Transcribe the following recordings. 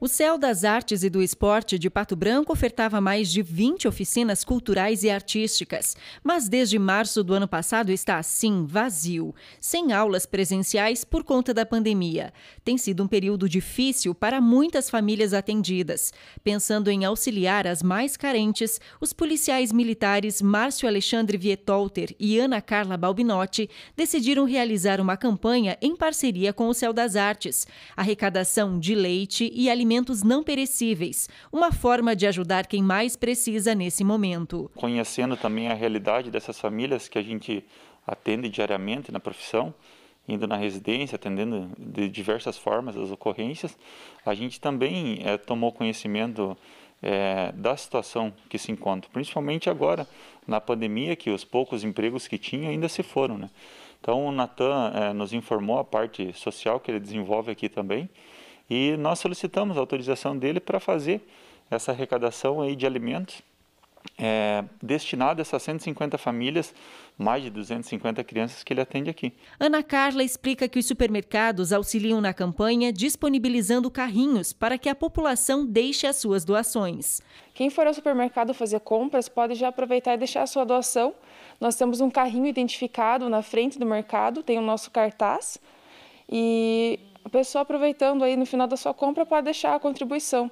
O Céu das Artes e do Esporte de Pato Branco ofertava mais de 20 oficinas culturais e artísticas, mas desde março do ano passado está assim, vazio, sem aulas presenciais por conta da pandemia. Tem sido um período difícil para muitas famílias atendidas. Pensando em auxiliar as mais carentes, os policiais militares Márcio Alexandre Vietolter e Ana Carla Balbinotti decidiram realizar uma campanha em parceria com o Céu das Artes. Arrecadação de leite e alimentos alimentos não perecíveis, uma forma de ajudar quem mais precisa nesse momento. Conhecendo também a realidade dessas famílias que a gente atende diariamente na profissão, indo na residência, atendendo de diversas formas as ocorrências, a gente também é, tomou conhecimento é, da situação que se encontra, principalmente agora na pandemia, que os poucos empregos que tinha ainda se foram. Né? Então o Natan é, nos informou a parte social que ele desenvolve aqui também e nós solicitamos a autorização dele para fazer essa arrecadação aí de alimentos é, destinado a essas 150 famílias, mais de 250 crianças que ele atende aqui. Ana Carla explica que os supermercados auxiliam na campanha disponibilizando carrinhos para que a população deixe as suas doações. Quem for ao supermercado fazer compras pode já aproveitar e deixar a sua doação. Nós temos um carrinho identificado na frente do mercado, tem o nosso cartaz. E a pessoa aproveitando aí no final da sua compra pode deixar a contribuição.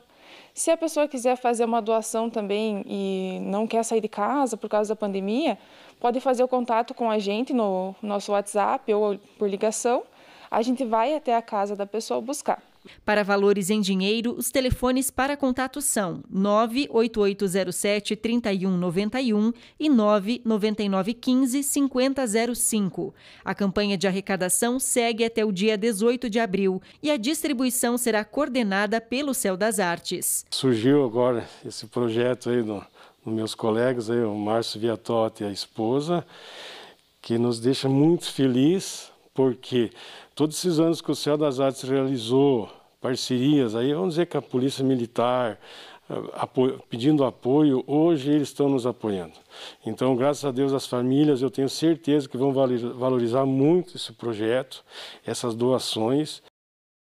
Se a pessoa quiser fazer uma doação também e não quer sair de casa por causa da pandemia, pode fazer o contato com a gente no nosso WhatsApp ou por ligação. A gente vai até a casa da pessoa buscar. Para valores em dinheiro, os telefones para contato são 98807 3191 e 99915 5005. A campanha de arrecadação segue até o dia 18 de abril e a distribuição será coordenada pelo Céu das Artes. Surgiu agora esse projeto aí do, dos meus colegas, aí, o Márcio Viatotti e a esposa, que nos deixa muito feliz porque todos esses anos que o Céu das Artes realizou parcerias, aí vamos dizer que a Polícia Militar, eh, apoio, pedindo apoio, hoje eles estão nos apoiando. Então, graças a Deus, as famílias, eu tenho certeza que vão valorizar muito esse projeto, essas doações.